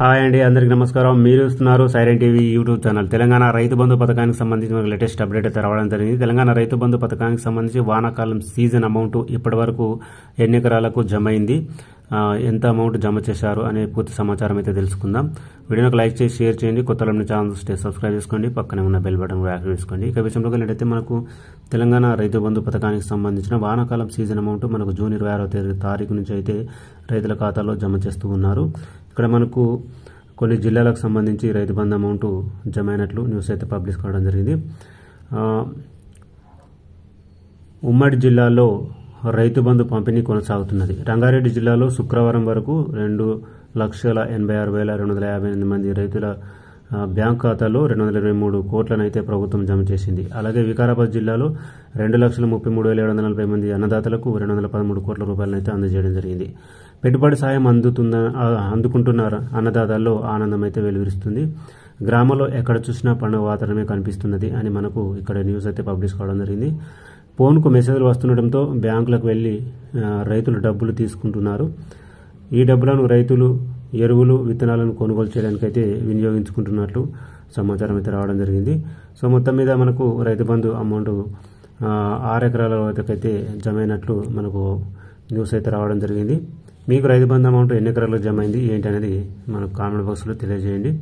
hi అండి అందరికీ నమస్కారం మీరు వస్తున్నారు Siren TV YouTube channel Telangana Rythu Bandhu పథకానికి సంబంధించి లేటెస్ట్ అప్డేట్ అయితే రావడం జరిగింది తెలంగాణ రైతు బంధు పథకానికి సంబంధించి వానాకాలం సీజన్ అమౌంట్ ఇప్పటి వరకు ఎన్ని ఎకరాలకు జమ అయింది ఎంత అమౌంట్ జమ చేశారు అనే పూర్తి సమాచారం అయితే తెలుసుకుందాం వీడియోకి లైక్ చేసి షేర్ చేయండి కొత్త స్టే సబ్స్క్రైబ్ చేసుకోండి పక్కనే ఉన్న బెల్ బటన్ యాక్టివ్ చేసుకోండి ఇక విషయంలో వెళ్ళినట్టయితే మనకు తెలంగాణ రైతు బంధు పథకానికి సంబంధించిన వానాకాలం సీజన్ అమౌంట్ మనకు జూన్ ఇరవై ఆరో తారీఖు నుంచి అయితే రైతుల ఖాతాలో జమ చేస్తూ ఉన్నారు ఇక్కడ మనకు కొన్ని జిల్లాలకు సంబంధించి రైతు బంధు అమౌంట్ జమ అయినట్లు న్యూస్ అయితే పబ్లిష్ కావడం జరిగింది ఉమ్మడి జిల్లాలో రైతు బంధు పంపిణీ కొనసాగుతున్నది రంగారెడ్డి జిల్లాలో శుక్రవారం వరకు రెండు లక్షల ఎనభై ఆరు వేల రెండు వందల యాభై ఎనిమిది మంది రైతుల బ్యాంక్ ఖాతాలో రెండు వందల ఇరవై మూడు కోట్లను అయితే ప్రభుత్వం జమ చేసింది అలాగే వికారాబాద్ జిల్లాలో రెండు లక్షల ముప్పై మూడు వేల ఏడు వందల నలభై మంది అన్నదాతలకు రెండు వందల పదమూడు కోట్ల అయితే అందజేయడం జరిగింది పెట్టుబడి సాయం అందుతున్న అందుకుంటున్న అన్నదాతల్లో ఆనందం అయితే వెలువరిస్తుంది గ్రామంలో ఎక్కడ చూసినా పండుగ వాతావరణమే కనిపిస్తున్నది అని మనకు ఇక్కడ న్యూస్ అయితే పబ్లిష్ కావడం జరిగింది ఫోన్కు మెసేజ్లు వస్తుండటంతో బ్యాంకులకు వెళ్ళి రైతులు డబ్బులు తీసుకుంటున్నారు ఈ డబ్బులను రైతులు ఎరువులు విత్తనాలను కొనుగోలు చేయడానికైతే వినియోగించుకుంటున్నట్లు సమాచారం అయితే రావడం జరిగింది సో మొత్తం మీద మనకు రైతు బంధు అమౌంట్ ఆరు ఎకరాల వరకైతే జమ అయినట్లు మనకు న్యూస్ అయితే రావడం జరిగింది మీకు రైతు బంధు అమౌంట్ ఎన్ని ఎకరాలకు జమ అయింది ఏంటి అనేది మనకు కామెంట్ బాక్స్లో తెలియజేయండి